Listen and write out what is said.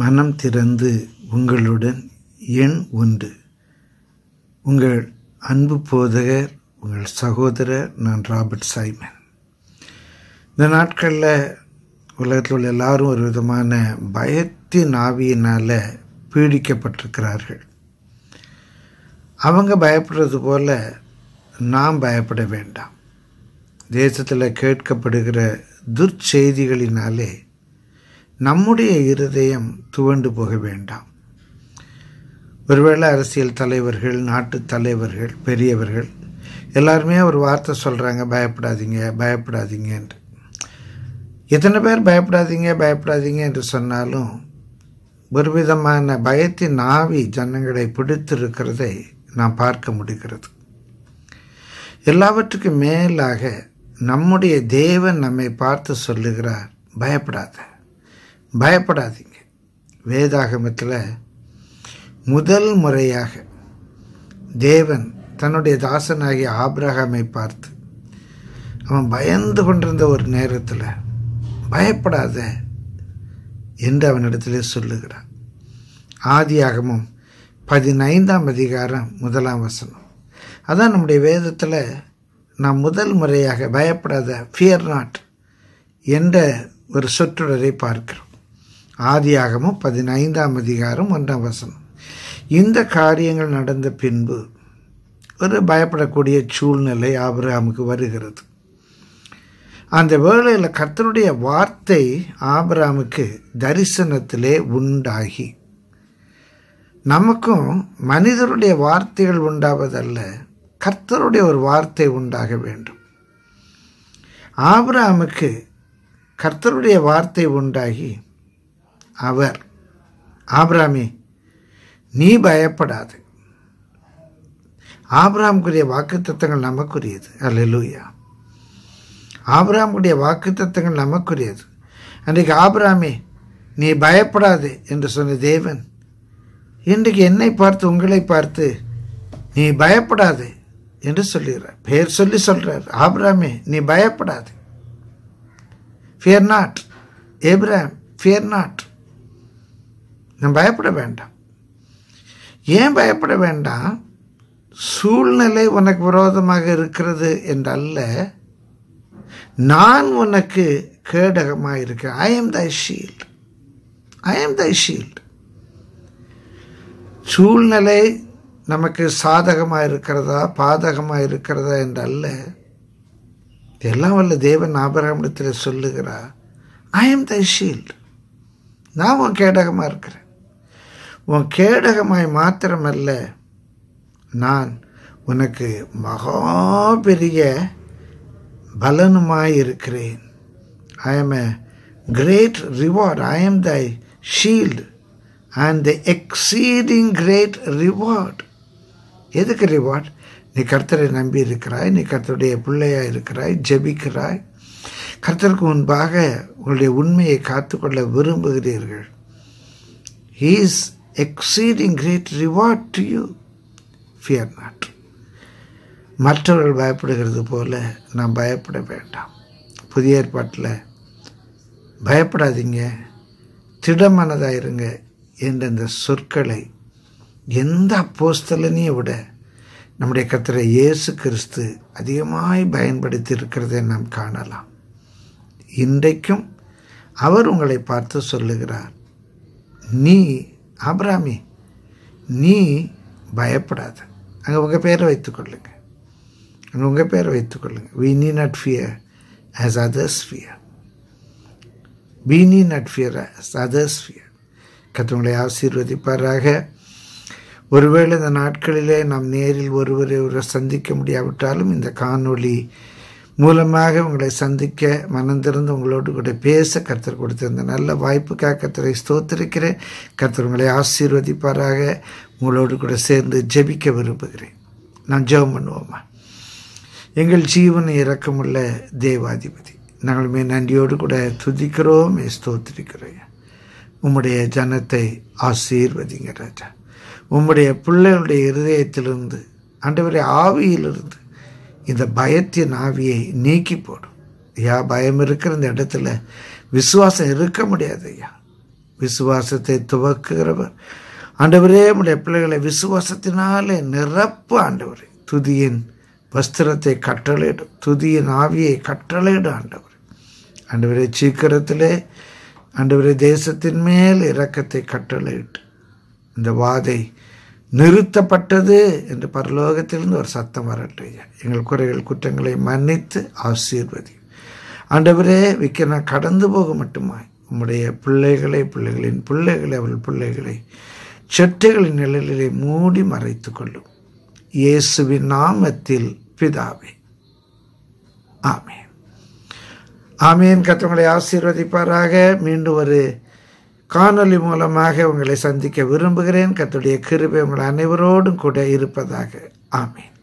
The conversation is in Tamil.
மனம் திறந்து உங்களுடன் எண் ஒன்று உங்கள் அன்பு போதகர் உங்கள் சகோதரர் நான் ராபர்ட் சைமன் இந்த நாட்களில் உலகத்தில் உள்ள எல்லாரும் ஒரு விதமான பயத்தின் ஆவியினால் பீடிக்கப்பட்டிருக்கிறார்கள் அவங்க பயப்படுறது போல் நாம் பயப்பட வேண்டாம் தேசத்தில் கேட்கப்படுகிற துர்ச்செய்திகளினாலே நம்முடைய இருதயம் துவண்டு போக வேண்டாம் ஒருவேளை அரசியல் தலைவர்கள் நாட்டு தலைவர்கள் பெரியவர்கள் எல்லாருமே ஒரு வார்த்தை சொல்கிறாங்க பயப்படாதீங்க பயப்படாதீங்க என்று எத்தனை பேர் பயப்படாதீங்க பயப்படாதீங்க என்று சொன்னாலும் ஒரு விதமான பயத்தின் ஆவி ஜனங்களை பிடித்திருக்கிறதை நாம் பார்க்க முடிகிறது எல்லாவற்றுக்கும் மேலாக நம்முடைய தேவன் நம்மை பார்த்து சொல்லுகிறார் பயப்படாத பயப்படாதீங்க வேதாகமத்தில் முதல் முறையாக தேவன் தன்னுடைய தாசனாகிய ஆப்ரஹாமை பார்த்து அவன் பயந்து கொண்டிருந்த ஒரு நேரத்தில் பயப்படாத என்று அவனிடத்திலே சொல்லுகிறான் ஆதியாகமும் பதினைந்தாம் அதிகாரம் முதலாம் வசனம் அதான் நம்முடைய வேதத்தில் நாம் முதல் முறையாக பயப்படாத ஃபியர் நாட் என்ற ஒரு சொற்றொடரை பார்க்கிறோம் ஆதியாகமும் பதினைந்தாம் அதிகாரம் ஒன்றாம் வசனம் இந்த காரியங்கள் நடந்த பின்பு ஒரு பயப்படக்கூடிய சூழ்நிலை ஆபிரகாமுக்கு வருகிறது அந்த வேளையில் கர்த்தருடைய வார்த்தை ஆபிரகாமுக்கு தரிசனத்திலே உண்டாகி நமக்கும் மனிதருடைய வார்த்தைகள் உண்டாவதல்ல கர்த்தருடைய ஒரு வார்த்தை உண்டாக வேண்டும் ஆபிரகாமுக்கு கர்த்தருடைய வார்த்தை உண்டாகி அவர் ஆப்ராமே நீ பயப்படாது ஆப்ராம்குரிய வாக்கு தத்தங்கள் நமக்குரியது அல்ல லூயா ஆபிராமுடைய வாக்கு நமக்குரியது அன்றைக்கு ஆப்ராமே நீ பயப்படாது என்று சொன்ன தேவன் இன்றைக்கு என்னை பார்த்து உங்களை பார்த்து நீ பயப்படாது என்று சொல்லுகிறார் பெயர் சொல்லி சொல்கிறார் ஆப்ராமே நீ பயப்படாது fear not Abram fear not நம்ம பயப்பட வேண்டாம் ஏன் பயப்பட வேண்டாம் சூழ்நிலை உனக்கு விரோதமாக இருக்கிறது என்றல்ல நான் உனக்கு கேடகமாக இருக்க I am thy shield I am thy shield சூழ்நிலை நமக்கு சாதகமாக இருக்கிறதா பாதகமாக இருக்கிறதா என்றல்ல எல்லாம் வல்ல தேவன் ஆபரகமிடத்தில் சொல்லுகிறா ஐ எம் தை ஷீல்டு நான் உன் கேடகமாக இருக்கிறேன் உன் கேடகமாய் மாத்திரமல்ல நான் உனக்கு மகா பெரிய பலனுமாய் இருக்கிறேன் I am a great reward I am thy shield and the exceeding great reward எதுக்கு ரிவார்ட் நீ கர்த்தரை நம்பி இருக்கிறாய் நீ கர்த்தருடைய பிள்ளையாக இருக்கிறாய் ஜபிக்கிறாய் கர்த்தருக்கு முன்பாக உங்களுடைய உண்மையை காத்துக்கொள்ள விரும்புகிறீர்கள் his exceeding great reward to you. Fear not. மற்றவர்கள் பயப்படுகிறது போல நான் பயப்பட வேண்டாம் புதிய ஏற்பாட்டில் பயப்படாதீங்க திடமானதாக இருங்க என்ற இந்த சொற்களை எந்த அப்போஸ்தலனையும் விட நம்முடைய கத்திர இயேசு கிறிஸ்து அதிகமாய் பயன்படுத்தி இருக்கிறதை நாம் காணலாம் இன்றைக்கும் அவர் உங்களை பார்த்து சொல்லுகிறார் நீ ஆபிராமி நீ பயப்படாத அங்கே உங்கள் பேரை வைத்துக்கொள்ளுங்க அங்கே உங்கள் பேரை வைத்துக்கொள்ளுங்க we need not fear as others fear we need not fear as others fear கத்தவங்களை ஆசீர்வதிப்பாராக ஒருவேளை இந்த நாட்களிலே நாம் நேரில் ஒருவரை ஒருவர் சந்திக்க முடியாவிட்டாலும் இந்த காணொளி மூலமாக உங்களை சந்திக்க மனந்திருந்து உங்களோடு கூட பேச கர்த்தர் கொடுத்திருந்த நல்ல வாய்ப்புக்காக கர்த்தரை ஸ்தோத்திருக்கிறேன் கர்த்தர் உங்களை ஆசீர்வதிப்பாராக உங்களோடு கூட சேர்ந்து ஜெபிக்க விரும்புகிறேன் நான் ஜெபம் பண்ணுவோமா எங்கள் ஜீவனை இறக்கமுள்ள தேவாதிபதி நாங்களுமே நன்றியோடு கூட துதிக்கிறோம் ஸ்தோத்திருக்கிறோம் உம்முடைய ஜனத்தை ஆசீர்வதிங்க ராஜா உம்முடைய பிள்ளைகளுடைய இருதயத்திலிருந்து ஆண்டவருடைய ஆவியிலிருந்து இந்த பயத்தின் ஆவியை நீக்கி போடும் ஐயா பயம் இருக்கிற இந்த இடத்துல விசுவாசம் இருக்க முடியாது ஐயா விசுவாசத்தை துவக்குகிறவர் ஆண்டவரே நம்முடைய பிள்ளைகளை விசுவாசத்தினாலே நிரப்பு ஆண்டவர் துதியின் வஸ்திரத்தை கட்டளையிடும் துதியின் ஆவியை கட்டளையிடும் ஆண்டவர் ஆண்டவரே சீக்கிரத்திலே ஆண்டவரே தேசத்தின் மேல் இரக்கத்தை கட்டளையிட்டு இந்த வாதை நிறுத்தப்பட்டது என்று பரலோகத்திலிருந்து ஒரு சத்தம் வரட்டையா எங்கள் குறைகள் குற்றங்களை மன்னித்து ஆசீர்வதி ஆண்டவரே விற்க கடந்து போக மட்டுமாய் உம்முடைய பிள்ளைகளை பிள்ளைகளின் பிள்ளைகளை அவள் பிள்ளைகளை செட்டுகளின் நிழலிலே மூடி மறைத்து கொள்ளும் இயேசுவின் நாமத்தில் பிதாவே ஆமேன் ஆமேன் கத்தவங்களை ஆசீர்வதிப்பாராக மீண்டும் ஒரு காணொலி மூலமாக உங்களை சந்திக்க விரும்புகிறேன் கத்துடைய கிருபை உங்கள் அனைவரோடும் கூட இருப்பதாக ஆமீன்